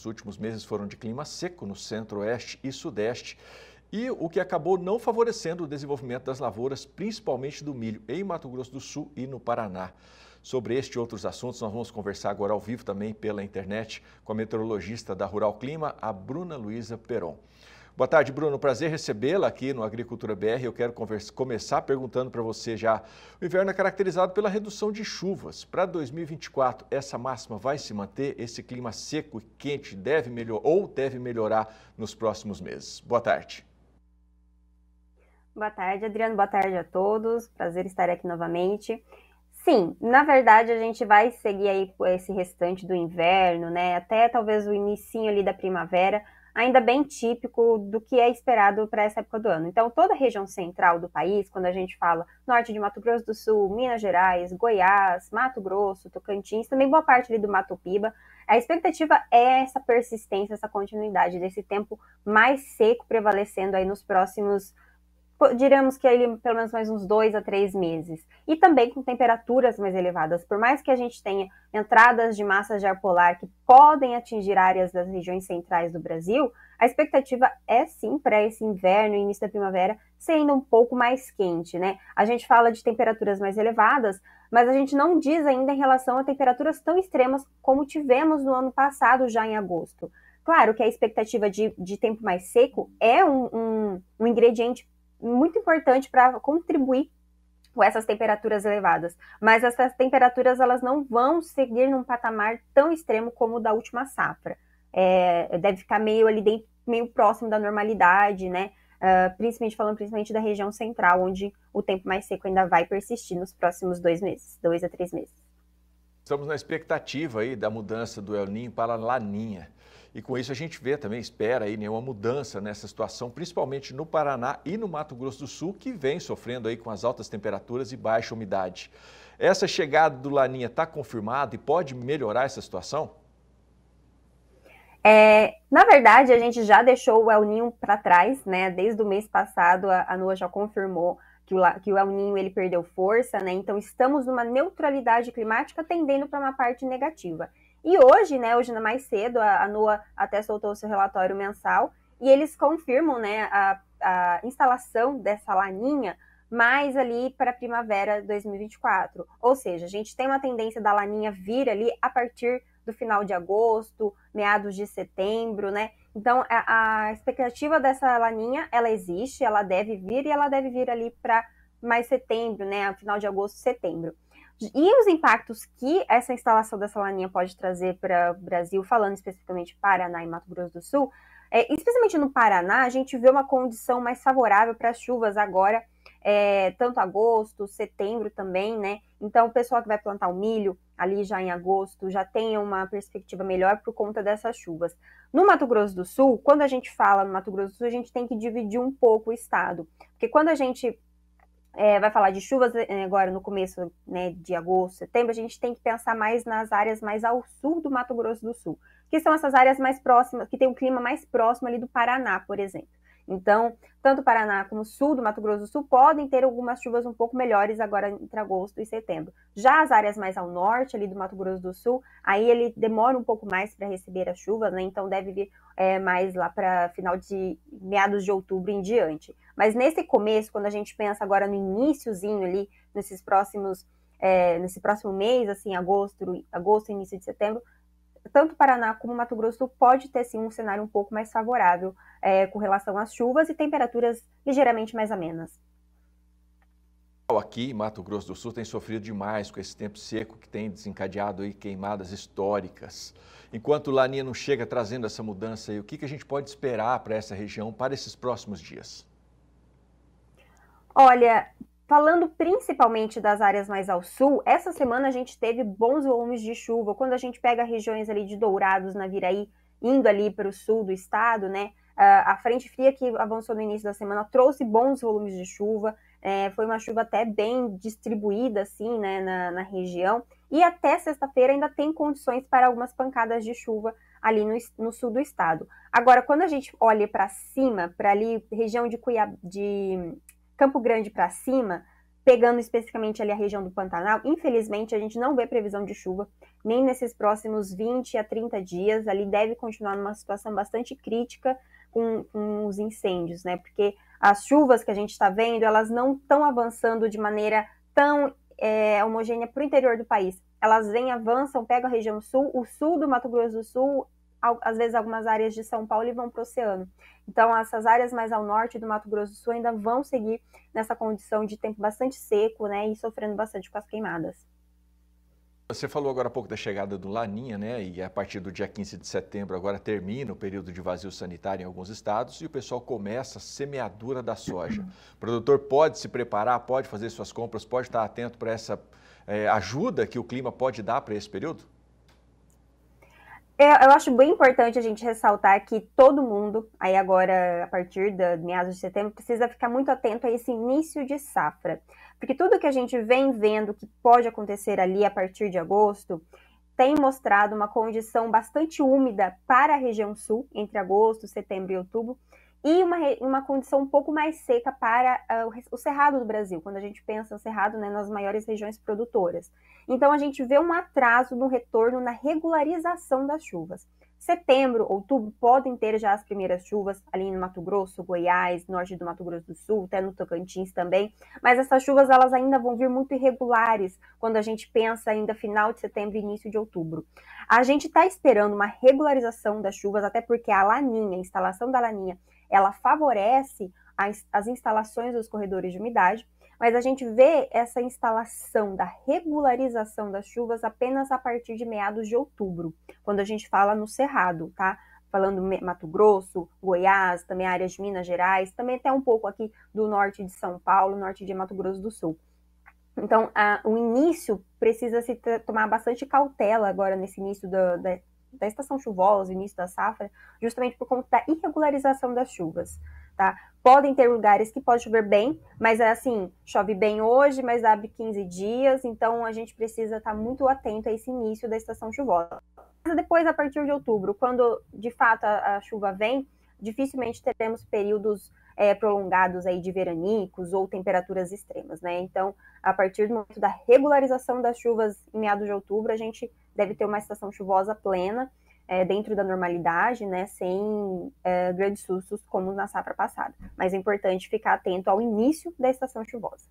Os últimos meses foram de clima seco no centro-oeste e sudeste, e o que acabou não favorecendo o desenvolvimento das lavouras, principalmente do milho, em Mato Grosso do Sul e no Paraná. Sobre este e outros assuntos, nós vamos conversar agora ao vivo também pela internet com a meteorologista da Rural Clima, a Bruna Luiza Peron. Boa tarde, Bruno. Prazer recebê-la aqui no Agricultura BR. Eu quero conversa, começar perguntando para você já. O inverno é caracterizado pela redução de chuvas. Para 2024, essa máxima vai se manter? Esse clima seco e quente deve melhor ou deve melhorar nos próximos meses? Boa tarde. Boa tarde, Adriano. Boa tarde a todos. Prazer estar aqui novamente. Sim, na verdade a gente vai seguir aí esse restante do inverno, né? Até talvez o início ali da primavera ainda bem típico do que é esperado para essa época do ano. Então, toda a região central do país, quando a gente fala norte de Mato Grosso do Sul, Minas Gerais, Goiás, Mato Grosso, Tocantins, também boa parte ali do Mato Piba, a expectativa é essa persistência, essa continuidade desse tempo mais seco prevalecendo aí nos próximos diríamos que ele pelo menos mais uns dois a três meses. E também com temperaturas mais elevadas. Por mais que a gente tenha entradas de massas de ar polar que podem atingir áreas das regiões centrais do Brasil, a expectativa é sim para esse inverno e início da primavera ser ainda um pouco mais quente, né? A gente fala de temperaturas mais elevadas, mas a gente não diz ainda em relação a temperaturas tão extremas como tivemos no ano passado, já em agosto. Claro que a expectativa de, de tempo mais seco é um, um, um ingrediente muito importante para contribuir com essas temperaturas elevadas. Mas essas temperaturas elas não vão seguir num patamar tão extremo como o da última safra. É, deve ficar meio ali dentro, meio próximo da normalidade, né? Uh, principalmente falando principalmente da região central, onde o tempo mais seco ainda vai persistir nos próximos dois meses, dois a três meses. Estamos na expectativa aí da mudança do El Ninho para Laninha. E com isso a gente vê também, espera aí nenhuma mudança nessa situação, principalmente no Paraná e no Mato Grosso do Sul, que vem sofrendo aí com as altas temperaturas e baixa umidade. Essa chegada do Laninha está confirmada e pode melhorar essa situação? É, na verdade, a gente já deixou o El Ninho para trás, né? Desde o mês passado, a, a NOAA já confirmou que o, que o El Ninho ele perdeu força, né? Então, estamos numa neutralidade climática tendendo para uma parte negativa. E hoje, né, hoje mais cedo, a, a NUA até soltou seu relatório mensal e eles confirmam né, a, a instalação dessa laninha mais ali para primavera 2024. Ou seja, a gente tem uma tendência da laninha vir ali a partir do final de agosto, meados de setembro, né? Então, a, a expectativa dessa laninha, ela existe, ela deve vir e ela deve vir ali para mais setembro, né? Final de agosto, setembro e os impactos que essa instalação dessa laninha pode trazer para o Brasil, falando especificamente Paraná e Mato Grosso do Sul, é, especialmente no Paraná, a gente vê uma condição mais favorável para as chuvas agora, é, tanto agosto, setembro também, né? Então, o pessoal que vai plantar o milho ali já em agosto já tem uma perspectiva melhor por conta dessas chuvas. No Mato Grosso do Sul, quando a gente fala no Mato Grosso do Sul, a gente tem que dividir um pouco o estado, porque quando a gente é, vai falar de chuvas eh, agora no começo né, de agosto, setembro, a gente tem que pensar mais nas áreas mais ao sul do Mato Grosso do Sul, que são essas áreas mais próximas, que tem um clima mais próximo ali do Paraná, por exemplo. Então, tanto Paraná como sul do Mato Grosso do Sul podem ter algumas chuvas um pouco melhores agora entre agosto e setembro. Já as áreas mais ao norte ali do Mato Grosso do Sul, aí ele demora um pouco mais para receber as chuvas, né? Então deve vir é, mais lá para final de meados de outubro em diante. Mas nesse começo, quando a gente pensa agora no iníciozinho ali, nesses próximos é, nesse próximo mês, assim, agosto, agosto, início de setembro, tanto Paraná como Mato Grosso pode ter sim um cenário um pouco mais favorável é, com relação às chuvas e temperaturas ligeiramente mais amenas. Aqui, Mato Grosso do Sul tem sofrido demais com esse tempo seco que tem desencadeado aí queimadas históricas. Enquanto Laninha não chega trazendo essa mudança, aí, o que, que a gente pode esperar para essa região para esses próximos dias? Olha, Falando principalmente das áreas mais ao sul, essa semana a gente teve bons volumes de chuva. Quando a gente pega regiões ali de Dourados, na Viraí, indo ali para o sul do estado, né? A frente fria que avançou no início da semana trouxe bons volumes de chuva. É, foi uma chuva até bem distribuída, assim, né, na, na região. E até sexta-feira ainda tem condições para algumas pancadas de chuva ali no, no sul do estado. Agora, quando a gente olha para cima, para ali, região de, Cuiab de Campo Grande para cima, pegando especificamente ali a região do Pantanal, infelizmente a gente não vê previsão de chuva, nem nesses próximos 20 a 30 dias, ali deve continuar numa situação bastante crítica com, com os incêndios, né? Porque as chuvas que a gente está vendo, elas não estão avançando de maneira tão é, homogênea para o interior do país. Elas vêm, avançam, pegam a região sul, o sul do Mato Grosso do Sul, às vezes algumas áreas de São Paulo e vão para o oceano. Então, essas áreas mais ao norte do Mato Grosso do Sul ainda vão seguir nessa condição de tempo bastante seco, né, e sofrendo bastante com as queimadas. Você falou agora há pouco da chegada do Laninha, né? E a partir do dia 15 de setembro agora termina o período de vazio sanitário em alguns estados e o pessoal começa a semeadura da soja. O produtor pode se preparar, pode fazer suas compras, pode estar atento para essa é, ajuda que o clima pode dar para esse período? Eu, é, eu, acho bem importante a gente ressaltar que todo mundo, aí agora, a partir da meados de setembro, precisa ficar muito atento a esse início de safra. Porque tudo que a gente vem vendo que pode acontecer ali a partir de agosto tem mostrado uma condição bastante úmida para a região sul, entre agosto, setembro e outubro, e uma, uma condição um pouco mais seca para uh, o cerrado do Brasil, quando a gente pensa no cerrado, né, nas maiores regiões produtoras. Então, a gente vê um atraso no retorno na regularização das chuvas. Setembro, outubro podem ter já as primeiras chuvas ali no Mato Grosso, Goiás, norte do Mato Grosso do Sul, até no Tocantins também. Mas essas chuvas elas ainda vão vir muito irregulares quando a gente pensa ainda final de setembro e início de outubro. A gente está esperando uma regularização das chuvas, até porque a laninha, a instalação da laninha, ela favorece as, as instalações dos corredores de umidade, mas a gente vê essa instalação da regularização das chuvas apenas a partir de meados de outubro, quando a gente fala no Cerrado, tá? Falando Mato Grosso, Goiás, também áreas de Minas Gerais, também até um pouco aqui do norte de São Paulo, norte de Mato Grosso do Sul. Então, a, o início precisa se tomar bastante cautela agora nesse início da, da estação chuvosa, início da safra, justamente por conta da irregularização das chuvas, tá? Podem ter lugares que pode chover bem, mas é assim, chove bem hoje, mas abre 15 dias, então a gente precisa estar tá muito atento a esse início da estação chuvosa. Depois, a partir de outubro, quando de fato a, a chuva vem, dificilmente teremos períodos é, prolongados aí de veranicos ou temperaturas extremas, né? Então, a partir do momento da regularização das chuvas em meados de outubro, a gente deve ter uma estação chuvosa plena, é, dentro da normalidade, né, sem é, grandes sustos como na safra passada. Mas é importante ficar atento ao início da estação chuvosa.